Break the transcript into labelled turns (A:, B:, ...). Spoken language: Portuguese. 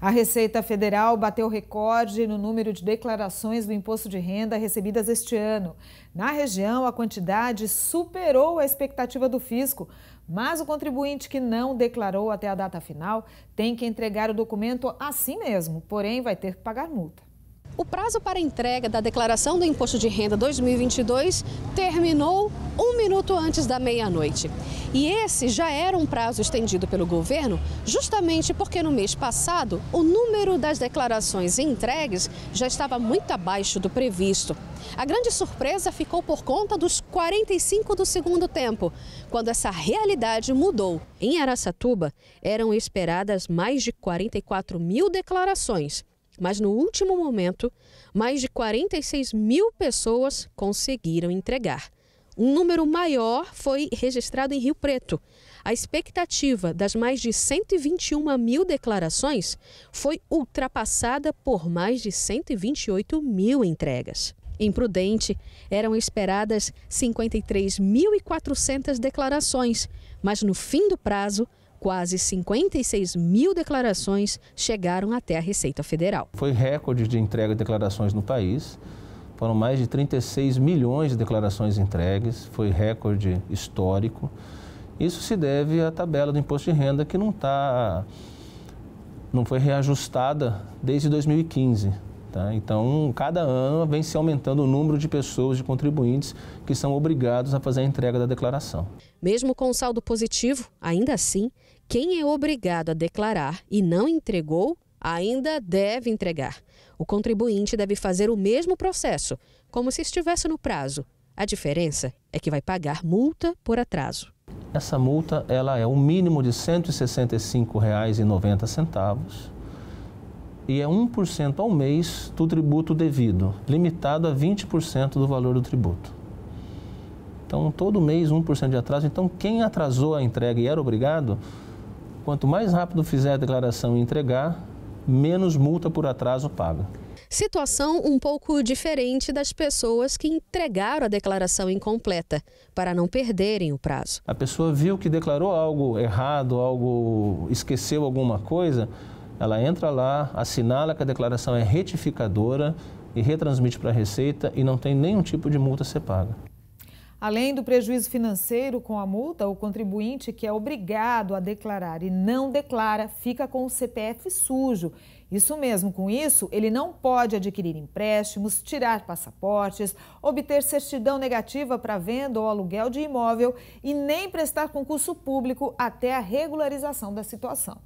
A: A Receita Federal bateu recorde no número de declarações do imposto de renda recebidas este ano. Na região, a quantidade superou a expectativa do fisco, mas o contribuinte que não declarou até a data final tem que entregar o documento assim mesmo, porém vai ter que pagar multa.
B: O prazo para entrega da declaração do Imposto de Renda 2022 terminou um minuto antes da meia-noite. E esse já era um prazo estendido pelo governo, justamente porque no mês passado o número das declarações entregues já estava muito abaixo do previsto. A grande surpresa ficou por conta dos 45 do segundo tempo, quando essa realidade mudou. Em Araçatuba, eram esperadas mais de 44 mil declarações. Mas no último momento, mais de 46 mil pessoas conseguiram entregar. Um número maior foi registrado em Rio Preto. A expectativa das mais de 121 mil declarações foi ultrapassada por mais de 128 mil entregas. Em Prudente, eram esperadas 53.400 declarações, mas no fim do prazo, quase 56 mil declarações chegaram até a Receita Federal.
C: Foi recorde de entrega de declarações no país. Foram mais de 36 milhões de declarações entregues, foi recorde histórico. Isso se deve à tabela do imposto de renda que não está não foi reajustada desde 2015. Tá? Então, cada ano vem se aumentando o número de pessoas, de contribuintes, que são obrigados a fazer a entrega da declaração.
B: Mesmo com saldo positivo, ainda assim, quem é obrigado a declarar e não entregou, ainda deve entregar. O contribuinte deve fazer o mesmo processo, como se estivesse no prazo. A diferença é que vai pagar multa por atraso.
C: Essa multa ela é o mínimo de R$ 165,90 e é 1% ao mês do tributo devido, limitado a 20% do valor do tributo. Então, todo mês 1% de atraso. Então, quem atrasou a entrega e era obrigado, quanto mais rápido fizer a declaração e entregar, menos multa por atraso paga.
B: Situação um pouco diferente das pessoas que entregaram a declaração incompleta, para não perderem o prazo.
C: A pessoa viu que declarou algo errado, algo esqueceu alguma coisa, ela entra lá, assinala que a declaração é retificadora e retransmite para a Receita e não tem nenhum tipo de multa a ser paga.
A: Além do prejuízo financeiro com a multa, o contribuinte que é obrigado a declarar e não declara fica com o CPF sujo. Isso mesmo, com isso, ele não pode adquirir empréstimos, tirar passaportes, obter certidão negativa para venda ou aluguel de imóvel e nem prestar concurso público até a regularização da situação.